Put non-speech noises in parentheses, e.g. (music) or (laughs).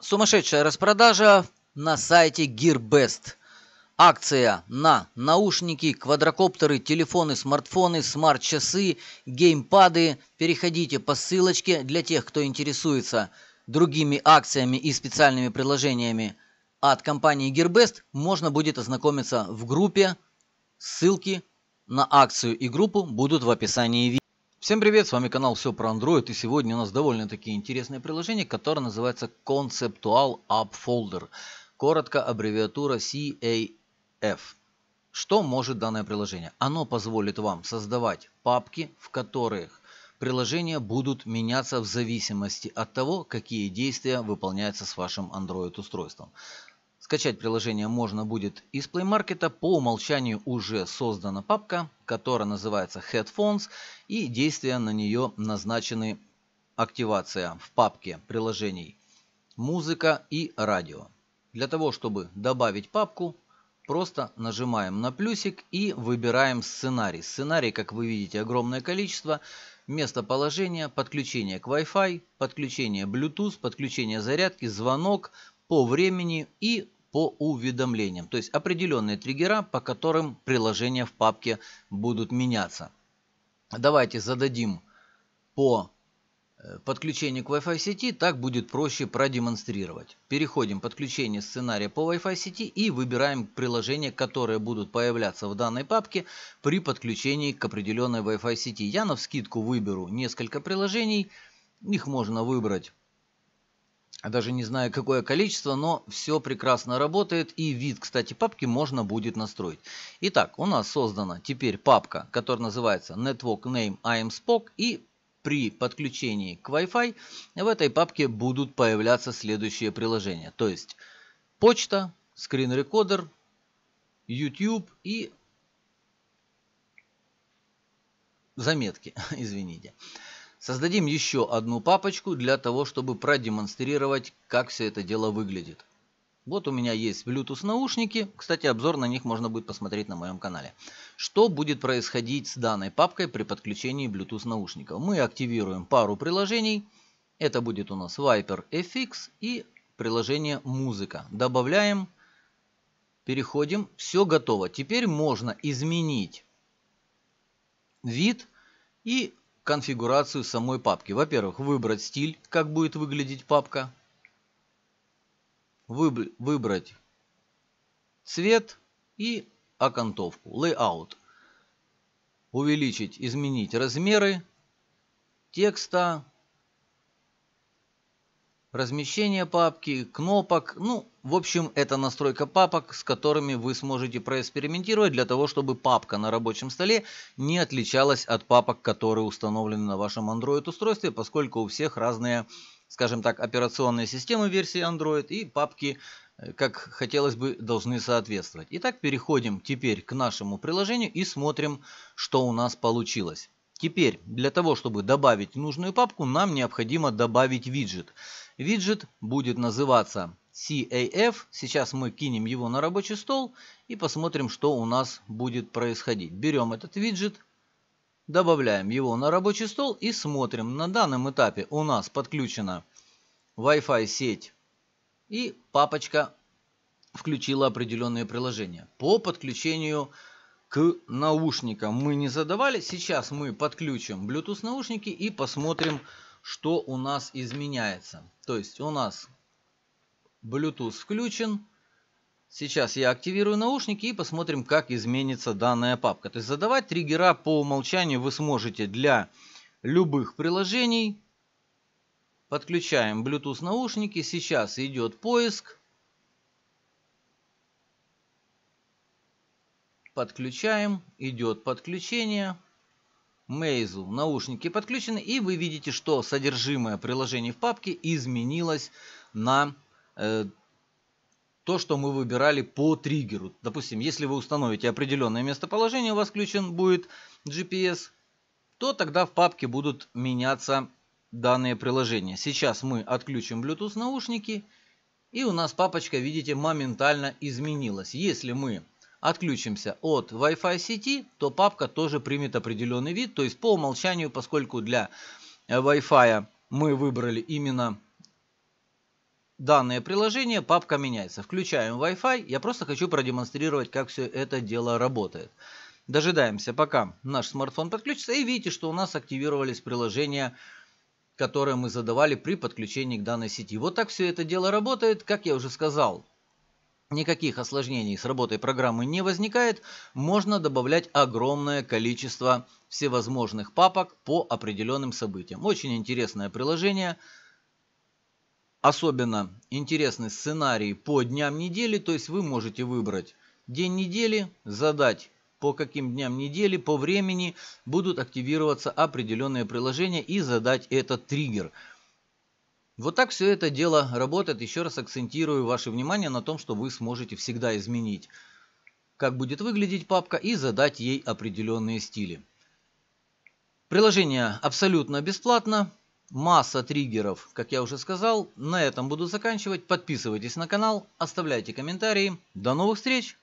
Сумасшедшая распродажа на сайте GearBest. Акция на наушники, квадрокоптеры, телефоны, смартфоны, смарт-часы, геймпады. Переходите по ссылочке для тех, кто интересуется другими акциями и специальными предложениями от компании GearBest. Можно будет ознакомиться в группе. Ссылки на акцию и группу будут в описании видео. Всем привет, с вами канал Все про Android и сегодня у нас довольно-таки интересное приложение, которое называется Conceptual App Folder, коротко аббревиатура CAF. Что может данное приложение? Оно позволит вам создавать папки, в которых приложения будут меняться в зависимости от того, какие действия выполняются с вашим Android устройством. Скачать приложение можно будет из Play Market. По умолчанию уже создана папка, которая называется Headphones, и действия на нее назначены активация в папке приложений «Музыка» и «Радио». Для того, чтобы добавить папку, просто нажимаем на плюсик и выбираем сценарий. Сценарий, как вы видите, огромное количество. Местоположение, подключение к Wi-Fi, подключение Bluetooth, подключение зарядки, звонок, по времени и по уведомлениям. То есть определенные триггера, по которым приложения в папке будут меняться. Давайте зададим по э, подключению к Wi-Fi сети, так будет проще продемонстрировать. Переходим подключение сценария по Wi-Fi сети и выбираем приложения, которые будут появляться в данной папке при подключении к определенной Wi-Fi сети. Я на вскидку выберу несколько приложений. Их можно выбрать а даже не знаю какое количество, но все прекрасно работает и вид, кстати, папки можно будет настроить. Итак, у нас создана теперь папка, которая называется Network Name IMSPOC и при подключении к Wi-Fi в этой папке будут появляться следующие приложения. То есть почта, скринрекодер, YouTube и заметки, (laughs) извините. Создадим еще одну папочку для того, чтобы продемонстрировать, как все это дело выглядит. Вот у меня есть Bluetooth наушники. Кстати, обзор на них можно будет посмотреть на моем канале. Что будет происходить с данной папкой при подключении Bluetooth наушников? Мы активируем пару приложений. Это будет у нас Viper FX и приложение музыка. Добавляем, переходим, все готово. Теперь можно изменить вид и конфигурацию самой папки. Во-первых, выбрать стиль, как будет выглядеть папка. Выбрать цвет и окантовку, layout. Увеличить, изменить размеры текста, размещение папки, кнопок. Ну, в общем, это настройка папок, с которыми вы сможете проэкспериментировать для того, чтобы папка на рабочем столе не отличалась от папок, которые установлены на вашем Android устройстве, поскольку у всех разные, скажем так, операционные системы версии Android и папки э, как хотелось бы, должны соответствовать. Итак, переходим теперь к нашему приложению и смотрим, что у нас получилось. Теперь, для того, чтобы добавить нужную папку, нам необходимо добавить виджет. Виджет будет называться CAF. Сейчас мы кинем его на рабочий стол и посмотрим, что у нас будет происходить. Берем этот виджет, добавляем его на рабочий стол и смотрим. На данном этапе у нас подключена Wi-Fi сеть и папочка включила определенные приложения по подключению wi к наушникам мы не задавали. Сейчас мы подключим Bluetooth наушники и посмотрим, что у нас изменяется. То есть у нас Bluetooth включен. Сейчас я активирую наушники и посмотрим, как изменится данная папка. То есть задавать триггера по умолчанию вы сможете для любых приложений. Подключаем Bluetooth наушники. Сейчас идет поиск. Подключаем, идет подключение. Мейзу наушники подключены, и вы видите, что содержимое приложений в папке изменилось на э, то, что мы выбирали по триггеру. Допустим, если вы установите определенное местоположение, у вас включен будет GPS, то тогда в папке будут меняться данные приложения. Сейчас мы отключим Bluetooth наушники, и у нас папочка, видите, моментально изменилась. Если мы отключимся от Wi-Fi сети, то папка тоже примет определенный вид. То есть по умолчанию, поскольку для э, Wi-Fi мы выбрали именно данное приложение, папка меняется. Включаем Wi-Fi. Я просто хочу продемонстрировать, как все это дело работает. Дожидаемся, пока наш смартфон подключится. И видите, что у нас активировались приложения которые мы задавали при подключении к данной сети. Вот так все это дело работает. Как я уже сказал, никаких осложнений с работой программы не возникает, можно добавлять огромное количество всевозможных папок по определенным событиям. Очень интересное приложение. Особенно интересный сценарий по дням недели, то есть вы можете выбрать день недели, задать по каким дням недели, по времени будут активироваться определенные приложения и задать этот триггер – вот так все это дело работает. Еще раз акцентирую ваше внимание на том, что вы сможете всегда изменить, как будет выглядеть папка и задать ей определенные стили. Приложение абсолютно бесплатно. Масса триггеров, как я уже сказал. На этом буду заканчивать. Подписывайтесь на канал, оставляйте комментарии. До новых встреч!